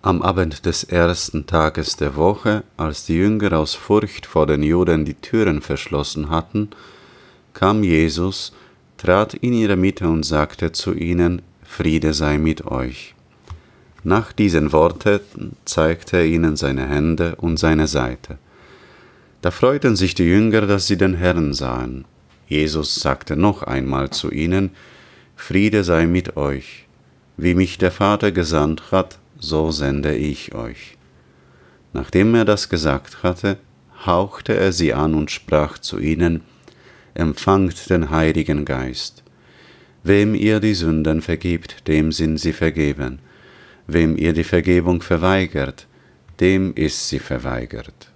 Am Abend des ersten Tages der Woche, als die Jünger aus Furcht vor den Juden die Türen verschlossen hatten, kam Jesus, trat in ihre Mitte und sagte zu ihnen, Friede sei mit euch. Nach diesen Worten zeigte er ihnen seine Hände und seine Seite. Da freuten sich die Jünger, dass sie den Herrn sahen. Jesus sagte noch einmal zu ihnen, Friede sei mit euch. Wie mich der Vater gesandt hat, so sende ich euch. Nachdem er das gesagt hatte, hauchte er sie an und sprach zu ihnen, Empfangt den Heiligen Geist. Wem ihr die Sünden vergibt, dem sind sie vergeben. Wem ihr die Vergebung verweigert, dem ist sie verweigert.